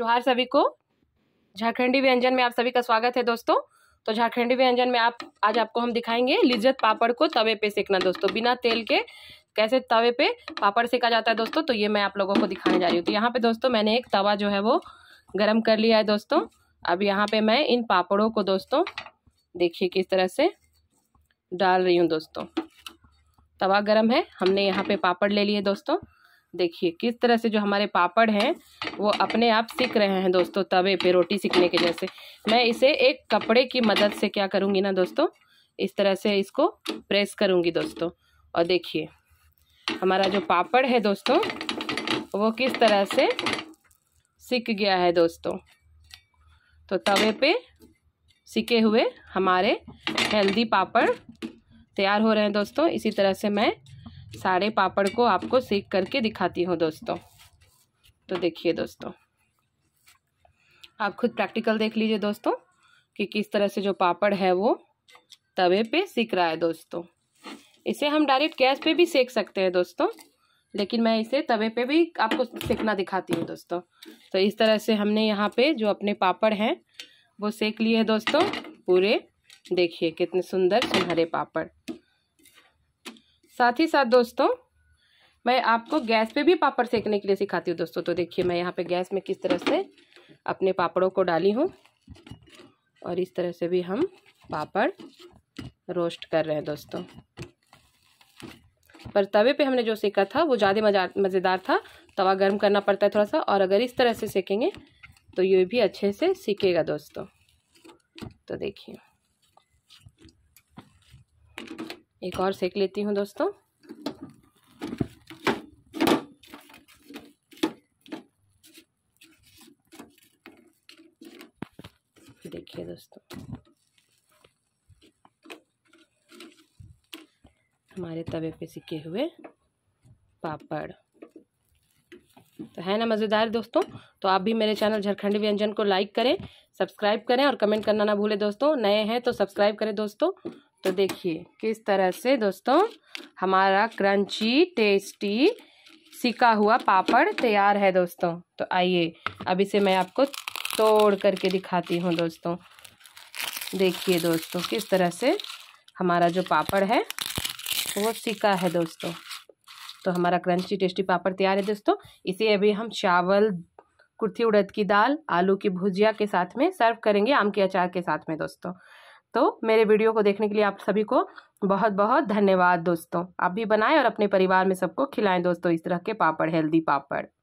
जोहार सभी को झारखंडी व्यंजन में आप सभी का स्वागत है दोस्तों तो झारखंडी व्यंजन में आप आज आपको हम दिखाएंगे लिज्जत पापड़ को तवे पे सेकना दोस्तों बिना तेल के कैसे तवे पे पापड़ सेका जाता है दोस्तों तो ये मैं आप लोगों को दिखाने जा रही हूँ तो यहाँ पे दोस्तों मैंने एक तवा जो है वो गर्म कर लिया है दोस्तों अब यहाँ पे मैं इन पापड़ों को दोस्तों देखिए किस तरह से डाल रही हूँ दोस्तों तवा गर्म है हमने यहाँ पे पापड़ ले लिए दोस्तों देखिए किस तरह से जो हमारे पापड़ हैं वो अपने आप सीख रहे हैं दोस्तों तवे पे रोटी सीखने के जैसे मैं इसे एक कपड़े की मदद से क्या करूँगी ना दोस्तों इस तरह से इसको प्रेस करूँगी दोस्तों और देखिए हमारा जो पापड़ है दोस्तों वो किस तरह से सिक गया है दोस्तों तो तवे पे सिके हुए हमारे हेल्दी पापड़ तैयार हो रहे हैं दोस्तों इसी तरह से मैं सारे पापड़ को आपको सेक करके दिखाती हूँ दोस्तों तो देखिए दोस्तों आप खुद प्रैक्टिकल देख लीजिए दोस्तों कि किस तरह से जो पापड़ है वो तवे पे सीख रहा है दोस्तों इसे हम डायरेक्ट गैस पे भी सेक सकते हैं दोस्तों लेकिन मैं इसे तवे पे भी आपको सेकना दिखाती हूँ दोस्तों तो इस तरह से हमने यहाँ पे जो अपने पापड़ हैं वो सेक लिए दोस्तों पूरे देखिए कितने सुंदर सुनहरे पापड़ साथ ही साथ दोस्तों मैं आपको गैस पे भी पापड़ सेकने के लिए सिखाती हूँ दोस्तों तो देखिए मैं यहाँ पे गैस में किस तरह से अपने पापड़ों को डाली हूँ और इस तरह से भी हम पापड़ रोस्ट कर रहे हैं दोस्तों पर तवे पे हमने जो सेका था वो ज़्यादा मजा मज़ेदार था तवा गर्म करना पड़ता है थोड़ा सा और अगर इस तरह से सेकेंगे तो ये भी अच्छे से सीखेगा दोस्तों तो देखिए एक और सेक लेती हूँ दोस्तों देखिए दोस्तों हमारे तवे पे सिके हुए पापड़ तो है ना मज़ेदार दोस्तों तो आप भी मेरे चैनल झारखंडी व्यंजन को लाइक करें सब्सक्राइब करें और कमेंट करना ना भूलें दोस्तों नए हैं तो सब्सक्राइब करें दोस्तों तो देखिए किस तरह से दोस्तों हमारा क्रंची टेस्टी सिका हुआ पापड़ तैयार है दोस्तों तो आइए अभी से मैं आपको तोड़ करके दिखाती हूँ दोस्तों देखिए दोस्तों किस तरह से हमारा जो पापड़ है वो सिका है दोस्तों तो हमारा क्रंची टेस्टी पापड़ तैयार है दोस्तों इसे अभी हम चावल कुर्थी उड़द की दाल आलू की भुजिया के साथ में सर्व करेंगे आम के अचार के साथ में दोस्तों तो मेरे वीडियो को देखने के लिए आप सभी को बहुत बहुत धन्यवाद दोस्तों आप भी बनाएं और अपने परिवार में सबको खिलाएं दोस्तों इस तरह के पापड़ हेल्दी पापड़